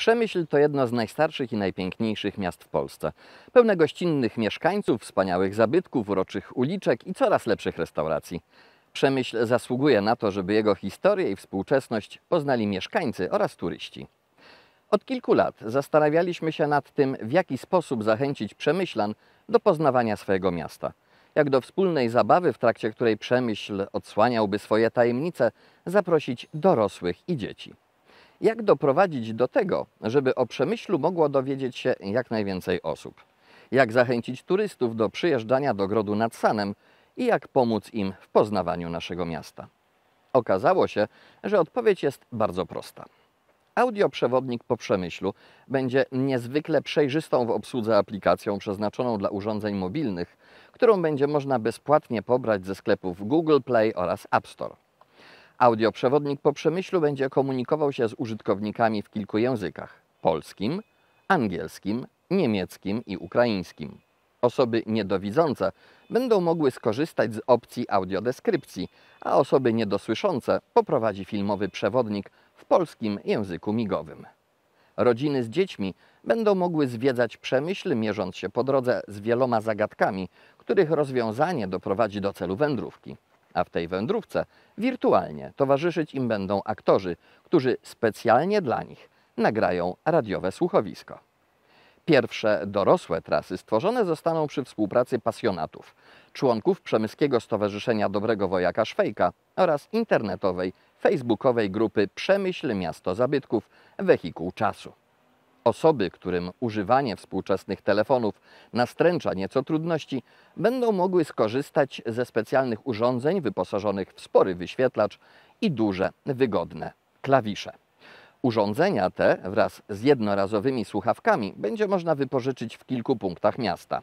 Przemyśl to jedno z najstarszych i najpiękniejszych miast w Polsce. Pełne gościnnych mieszkańców, wspaniałych zabytków, uroczych uliczek i coraz lepszych restauracji. Przemyśl zasługuje na to, żeby jego historię i współczesność poznali mieszkańcy oraz turyści. Od kilku lat zastanawialiśmy się nad tym, w jaki sposób zachęcić przemyślan do poznawania swojego miasta. Jak do wspólnej zabawy, w trakcie której przemyśl odsłaniałby swoje tajemnice, zaprosić dorosłych i dzieci. Jak doprowadzić do tego, żeby o przemyślu mogło dowiedzieć się jak najwięcej osób? Jak zachęcić turystów do przyjeżdżania do Grodu nad Sanem i jak pomóc im w poznawaniu naszego miasta? Okazało się, że odpowiedź jest bardzo prosta. Audioprzewodnik po przemyślu będzie niezwykle przejrzystą w obsłudze aplikacją przeznaczoną dla urządzeń mobilnych, którą będzie można bezpłatnie pobrać ze sklepów Google Play oraz App Store. Audioprzewodnik po Przemyślu będzie komunikował się z użytkownikami w kilku językach – polskim, angielskim, niemieckim i ukraińskim. Osoby niedowidzące będą mogły skorzystać z opcji audiodeskrypcji, a osoby niedosłyszące poprowadzi filmowy przewodnik w polskim języku migowym. Rodziny z dziećmi będą mogły zwiedzać Przemyśl, mierząc się po drodze z wieloma zagadkami, których rozwiązanie doprowadzi do celu wędrówki a w tej wędrówce wirtualnie towarzyszyć im będą aktorzy, którzy specjalnie dla nich nagrają radiowe słuchowisko. Pierwsze dorosłe trasy stworzone zostaną przy współpracy pasjonatów, członków Przemyskiego Stowarzyszenia Dobrego Wojaka Szwejka oraz internetowej, facebookowej grupy Przemyśl Miasto Zabytków Wehikuł Czasu. Osoby, którym używanie współczesnych telefonów nastręcza nieco trudności, będą mogły skorzystać ze specjalnych urządzeń wyposażonych w spory wyświetlacz i duże, wygodne klawisze. Urządzenia te wraz z jednorazowymi słuchawkami będzie można wypożyczyć w kilku punktach miasta.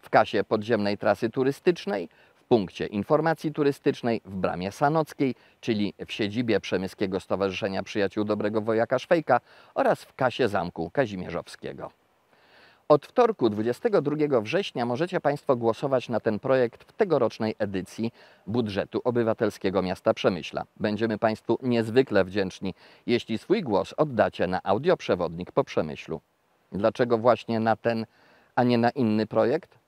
W kasie podziemnej trasy turystycznej, w punkcie informacji turystycznej w Bramie Sanockiej, czyli w siedzibie Przemyskiego Stowarzyszenia Przyjaciół Dobrego Wojaka Szwejka oraz w kasie Zamku Kazimierzowskiego. Od wtorku 22 września możecie Państwo głosować na ten projekt w tegorocznej edycji budżetu obywatelskiego miasta Przemyśla. Będziemy Państwu niezwykle wdzięczni, jeśli swój głos oddacie na audioprzewodnik po Przemyślu. Dlaczego właśnie na ten, a nie na inny projekt?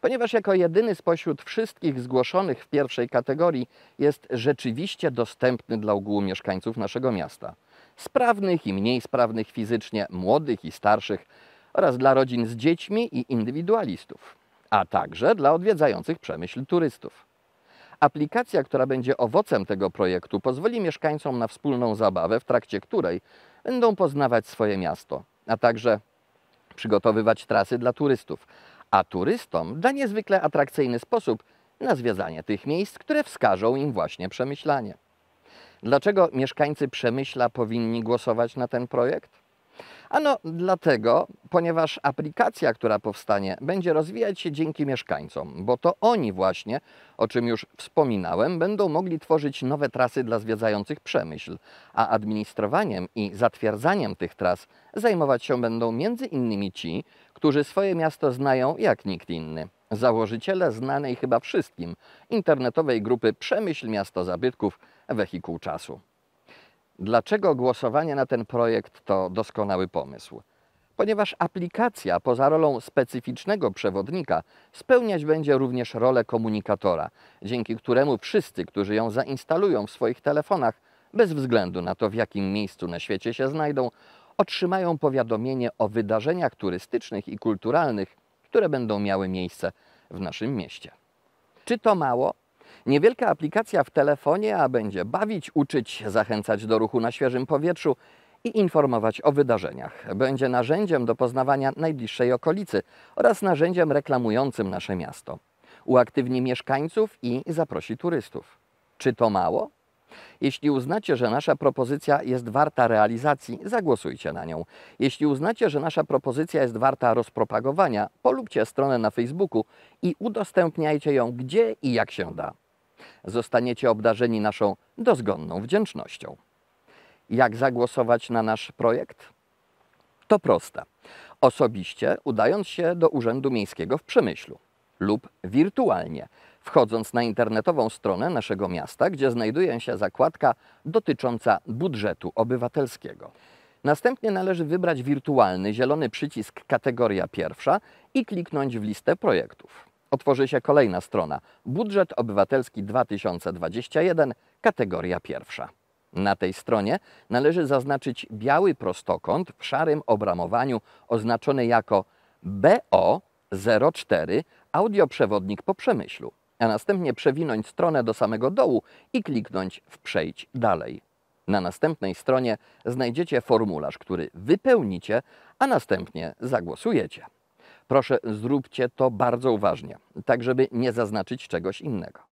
Ponieważ jako jedyny spośród wszystkich zgłoszonych w pierwszej kategorii jest rzeczywiście dostępny dla ogółu mieszkańców naszego miasta. Sprawnych i mniej sprawnych fizycznie, młodych i starszych oraz dla rodzin z dziećmi i indywidualistów, a także dla odwiedzających przemyśl turystów. Aplikacja, która będzie owocem tego projektu, pozwoli mieszkańcom na wspólną zabawę, w trakcie której będą poznawać swoje miasto, a także przygotowywać trasy dla turystów, a turystom da niezwykle atrakcyjny sposób na zwiedzanie tych miejsc, które wskażą im właśnie przemyślanie. Dlaczego mieszkańcy Przemyśla powinni głosować na ten projekt? Ano dlatego, ponieważ aplikacja, która powstanie, będzie rozwijać się dzięki mieszkańcom, bo to oni właśnie, o czym już wspominałem, będą mogli tworzyć nowe trasy dla zwiedzających przemyśl, a administrowaniem i zatwierdzaniem tych tras zajmować się będą między innymi ci, którzy swoje miasto znają jak nikt inny. Założyciele znanej chyba wszystkim internetowej grupy Przemyśl Miasto Zabytków Wehikuł Czasu. Dlaczego głosowanie na ten projekt to doskonały pomysł? Ponieważ aplikacja poza rolą specyficznego przewodnika spełniać będzie również rolę komunikatora, dzięki któremu wszyscy, którzy ją zainstalują w swoich telefonach, bez względu na to w jakim miejscu na świecie się znajdą, otrzymają powiadomienie o wydarzeniach turystycznych i kulturalnych, które będą miały miejsce w naszym mieście. Czy to mało? Niewielka aplikacja w telefonie, a będzie bawić, uczyć, zachęcać do ruchu na świeżym powietrzu i informować o wydarzeniach. Będzie narzędziem do poznawania najbliższej okolicy oraz narzędziem reklamującym nasze miasto. Uaktywni mieszkańców i zaprosi turystów. Czy to mało? Jeśli uznacie, że nasza propozycja jest warta realizacji, zagłosujcie na nią. Jeśli uznacie, że nasza propozycja jest warta rozpropagowania, polubcie stronę na Facebooku i udostępniajcie ją gdzie i jak się da. Zostaniecie obdarzeni naszą dozgonną wdzięcznością. Jak zagłosować na nasz projekt? To proste. Osobiście udając się do Urzędu Miejskiego w Przemyślu lub wirtualnie – wchodząc na internetową stronę naszego miasta, gdzie znajduje się zakładka dotycząca budżetu obywatelskiego. Następnie należy wybrać wirtualny zielony przycisk kategoria pierwsza i kliknąć w listę projektów. Otworzy się kolejna strona Budżet Obywatelski 2021, kategoria pierwsza. Na tej stronie należy zaznaczyć biały prostokąt w szarym obramowaniu oznaczony jako BO 04 audioprzewodnik po przemyślu a następnie przewinąć stronę do samego dołu i kliknąć w Przejdź dalej. Na następnej stronie znajdziecie formularz, który wypełnicie, a następnie zagłosujecie. Proszę, zróbcie to bardzo uważnie, tak żeby nie zaznaczyć czegoś innego.